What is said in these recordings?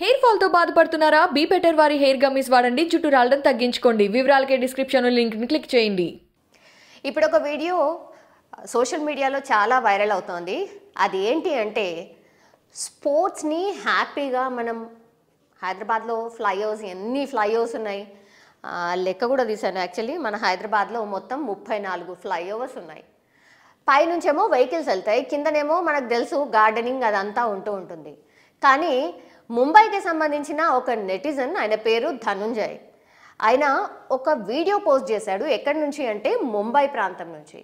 hair fall తో బాధపడుతున్నారా be better వారి హెయిర్ గమ్మీస్ వాడండి చుట్టూ రాలడం తగ్గించుకోండి వివరాలకే డిస్క్రిప్షన్ లింక్ ని క్లిక్ చేయండి ఇప్పుడు ఒక వీడియో సోషల్ మీడియాలో చాలా వైరల్ అవుతోంది అది ఏంటి అంటే స్పోర్ట్స్ని హ్యాపీగా మనం హైదరాబాద్లో ఫ్లైఓవర్స్ ఎన్ని ఫ్లైఓవర్స్ ఉన్నాయి లెక్క కూడా తీశాను యాక్చువల్లీ మన హైదరాబాద్లో మొత్తం ముప్పై నాలుగు ఫ్లైఓవర్స్ ఉన్నాయి పైనుంచేమో వెహికల్స్ వెళ్తాయి కిందనేమో మనకు తెలుసు గార్డెనింగ్ అదంతా ఉంటూ ఉంటుంది కానీ ముంబైకి సంబంధించిన ఒక నెటిజన్ ఆయన పేరు ధనుంజయ్ ఆయన ఒక వీడియో పోస్ట్ చేశాడు ఎక్కడి నుంచి అంటే ముంబై ప్రాంతం నుంచి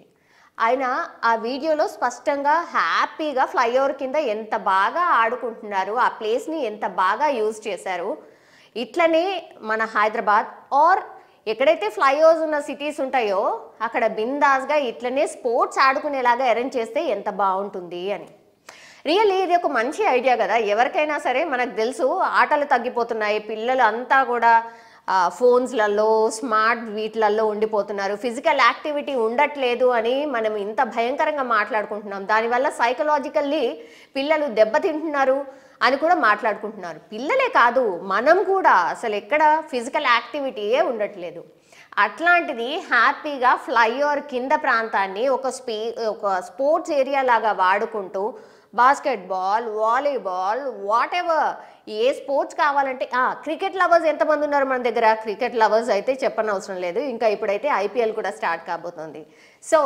ఆయన ఆ వీడియోలో స్పష్టంగా హ్యాపీగా ఫ్లైఓవర్ కింద ఎంత బాగా ఆడుకుంటున్నారు ఆ ప్లేస్ని ఎంత బాగా యూజ్ చేశారు ఇట్లనే మన హైదరాబాద్ ఆర్ ఎక్కడైతే ఫ్లైఓవర్స్ ఉన్న సిటీస్ ఉంటాయో అక్కడ బిందాస్గా ఇట్లనే స్పోర్ట్స్ ఆడుకునేలాగా అరేంజ్ చేస్తే ఎంత బాగుంటుంది అని రియల్లీ ఇది ఒక మంచి ఐడియా కదా ఎవరికైనా సరే మనకు తెలుసు ఆటలు తగ్గిపోతున్నాయి పిల్లలు అంతా కూడా ఫోన్స్లలో స్మార్ట్ వీటిలలో ఉండిపోతున్నారు ఫిజికల్ యాక్టివిటీ ఉండట్లేదు అని మనం ఇంత భయంకరంగా మాట్లాడుకుంటున్నాం దానివల్ల సైకలాజికల్లీ పిల్లలు దెబ్బతింటున్నారు అని కూడా మాట్లాడుకుంటున్నారు పిల్లలే కాదు మనం కూడా అసలు ఎక్కడ ఫిజికల్ యాక్టివిటీయే ఉండట్లేదు అట్లాంటిది హ్యాపీగా ఫ్లైఓవర్ కింద ప్రాంతాన్ని ఒక స్పీ ఒక స్పోర్ట్స్ ఏరియా లాగా వాడుకుంటూ బాస్కెట్బాల్ వాలీబాల్ వాట్ ఎవర్ ఏ స్పోర్ట్స్ కావాలంటే క్రికెట్ లవర్స్ ఎంతమంది ఉన్నారు మన దగ్గర క్రికెట్ లవర్స్ అయితే చెప్పనవసరం లేదు ఇంకా ఇప్పుడైతే ఐపీఎల్ కూడా స్టార్ట్ కాబోతుంది సో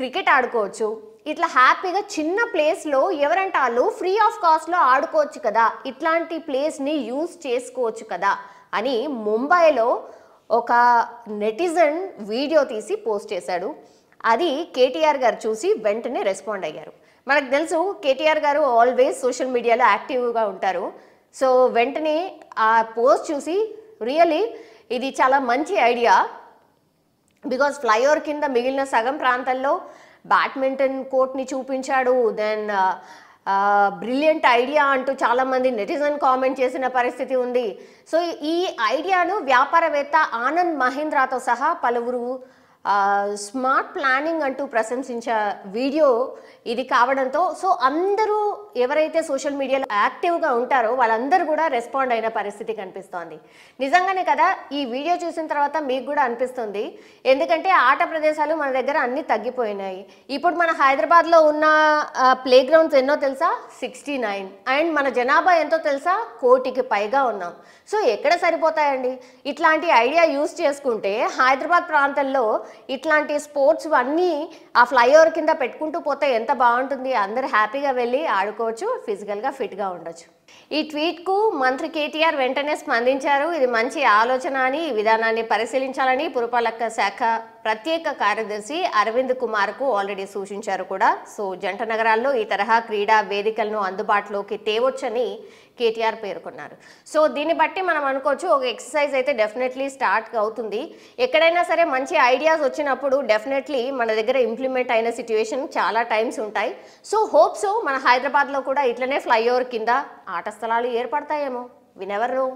క్రికెట్ ఆడుకోవచ్చు ఇట్లా హ్యాపీగా చిన్న ప్లేస్లో ఎవరంటే వాళ్ళు ఫ్రీ ఆఫ్ కాస్ట్లో ఆడుకోవచ్చు కదా ఇట్లాంటి ప్లేస్ని యూజ్ చేసుకోవచ్చు కదా అని ముంబైలో ఒక నెటిజన్ వీడియో తీసి పోస్ట్ చేశాడు అది కేటీఆర్ గారు చూసి వెంటనే రెస్పాండ్ అయ్యారు మనకు తెలుసు కేటీఆర్ గారు ఆల్వేస్ సోషల్ మీడియాలో యాక్టివ్గా ఉంటారు సో వెంటనే ఆ పోస్ట్ చూసి రియలీ ఇది చాలా మంచి ఐడియా బికాజ్ ఫ్లైఓవర్ కింద మిగిలిన సగం ప్రాంతాల్లో బ్యాడ్మింటన్ కోర్ట్ని చూపించాడు దెన్ బ్రిలియంట్ ఐడియా అంటూ చాలామంది నెటిజన్ కామెంట్ చేసిన పరిస్థితి ఉంది సో ఈ ఐడియాను వ్యాపారవేత్త ఆనంద్ మహేంద్రతో సహా పలువురు స్మార్ట్ ప్లానింగ్ అంటూ ప్రశంసించే వీడియో ఇది కావడంతో సో అందరూ ఎవరైతే సోషల్ మీడియాలో యాక్టివ్గా ఉంటారో వాళ్ళందరూ కూడా రెస్పాండ్ అయిన పరిస్థితి కనిపిస్తోంది నిజంగానే కదా ఈ వీడియో చూసిన తర్వాత మీకు కూడా అనిపిస్తుంది ఎందుకంటే ఆట ప్రదేశాలు మన దగ్గర అన్నీ తగ్గిపోయినాయి ఇప్పుడు మన హైదరాబాద్లో ఉన్న ప్లే గ్రౌండ్స్ ఎన్నో తెలుసా సిక్స్టీ నైన్ అండ్ మన జనాభా ఎంతో తెలుసా కోటికి పైగా ఉన్నాం సో ఎక్కడ సరిపోతాయండి ఇట్లాంటి ఐడియా యూస్ చేసుకుంటే హైదరాబాద్ ప్రాంతంలో ఇట్లాంటి స్పోర్ట్స్ అన్నీ ఆ ఫ్లైఓవర్ కింద పెట్టుకుంటూ పోతే ఎంత బాగుంటుంది అందరు హ్యాపీగా వెళ్ళి ఆడుకోవచ్చు ఫిజికల్గా ఫిట్గా ఉండొచ్చు ఈ ట్వీట్ కు మంత్రి కేటీఆర్ వెంటనే స్పందించారు ఇది మంచి ఆలోచన అని విధానాన్ని పరిశీలించాలని పురపాలక శాఖ ప్రత్యేక కార్యదర్శి అరవింద్ కుమార్కు ఆల్రెడీ సూచించారు కూడా సో జంట నగరాల్లో ఈ తరహా క్రీడా వేదికలను అందుబాటులోకి తేవచ్చని కేటీఆర్ పేర్కొన్నారు సో దీన్ని బట్టి మనం అనుకోవచ్చు ఒక ఎక్సర్సైజ్ అయితే డెఫినెట్లీ స్టార్ట్ అవుతుంది ఎక్కడైనా సరే మంచి ఐడియాస్ వచ్చినప్పుడు డెఫినెట్లీ మన దగ్గర ఇంప్లిమెంట్ అయిన సిచ్యువేషన్ చాలా టైమ్స్ ఉంటాయి సో హోప్స్ మన హైదరాబాద్లో కూడా ఇట్లనే ఫ్లైఓవర్ కింద ఆటస్థలాలు ఏర్పడతాయేమో వినెవరు